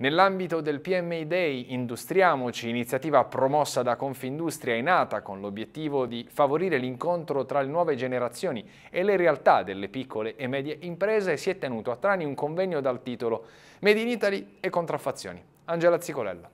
Nell'ambito del PMI Day Industriamoci, iniziativa promossa da Confindustria e nata con l'obiettivo di favorire l'incontro tra le nuove generazioni e le realtà delle piccole e medie imprese, si è tenuto a Trani un convegno dal titolo Made in Italy e contraffazioni. Angela Zicolella.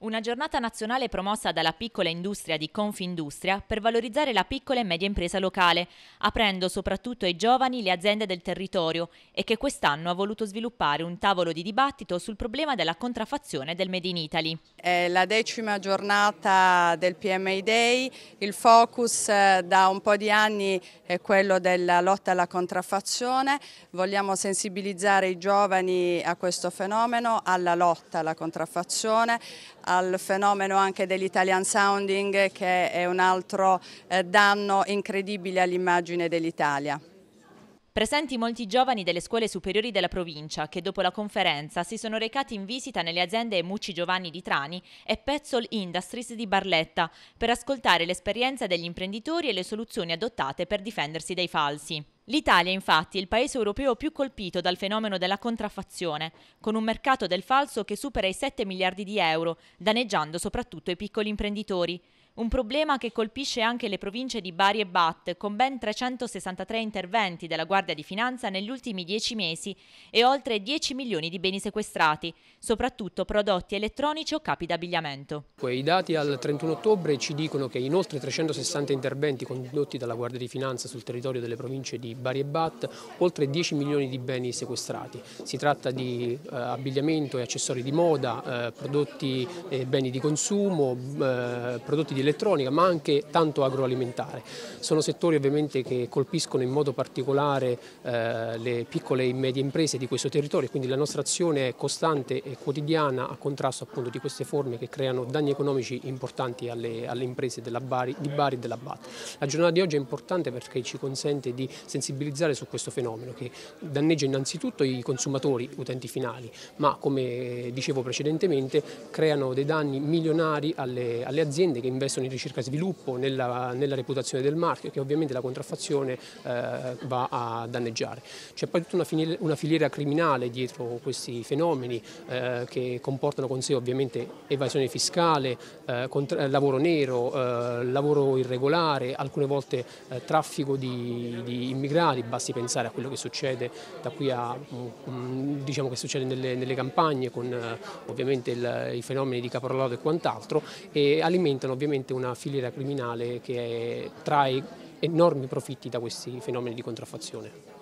Una giornata nazionale promossa dalla piccola industria di Confindustria per valorizzare la piccola e media impresa locale, aprendo soprattutto ai giovani le aziende del territorio e che quest'anno ha voluto sviluppare un tavolo di dibattito sul problema della contraffazione del Made in Italy. È la decima giornata del PMI Day, il focus eh, da un po' di anni è quello della lotta alla contraffazione, vogliamo sensibilizzare i giovani a questo fenomeno, alla lotta alla contraffazione, al fenomeno anche dell'Italian Sounding che è un altro eh, danno incredibile all'immagine dell'Italia. Presenti molti giovani delle scuole superiori della provincia che dopo la conferenza si sono recati in visita nelle aziende Mucci Giovanni di Trani e Pezzol Industries di Barletta per ascoltare l'esperienza degli imprenditori e le soluzioni adottate per difendersi dai falsi. L'Italia, infatti, è il paese europeo più colpito dal fenomeno della contraffazione, con un mercato del falso che supera i 7 miliardi di euro, danneggiando soprattutto i piccoli imprenditori un problema che colpisce anche le province di Bari e Bat, con ben 363 interventi della Guardia di Finanza negli ultimi 10 mesi e oltre 10 milioni di beni sequestrati, soprattutto prodotti elettronici o capi d'abbigliamento. I dati al 31 ottobre ci dicono che in oltre 360 interventi condotti dalla Guardia di Finanza sul territorio delle province di Bari e Bat, oltre 10 milioni di beni sequestrati. Si tratta di eh, abbigliamento e accessori di moda, eh, prodotti e eh, beni di consumo, eh, prodotti di elettronica ma anche tanto agroalimentare. Sono settori ovviamente che colpiscono in modo particolare eh, le piccole e medie imprese di questo territorio, quindi la nostra azione è costante e quotidiana a contrasto appunto di queste forme che creano danni economici importanti alle, alle imprese Bari, di Bari e della BAT. La giornata di oggi è importante perché ci consente di sensibilizzare su questo fenomeno che danneggia innanzitutto i consumatori, utenti finali, ma come dicevo precedentemente creano dei danni milionari alle, alle aziende che investono in ricerca e sviluppo, nella, nella, reputazione del marchio che ovviamente la contraffazione eh, va a danneggiare. C'è poi tutta una filiera, una filiera, criminale dietro questi fenomeni eh, che comportano con sé ovviamente evasione fiscale, eh, lavoro nero, eh, lavoro irregolare, alcune volte eh, traffico di, di, immigrati, basti pensare a quello che succede da qui a mm, mm, diciamo che succede nelle, nelle campagne con eh, ovviamente il, i fenomeni di caporalato e quant'altro e alimentano ovviamente veramente una filiera criminale che trae enormi profitti da questi fenomeni di contraffazione.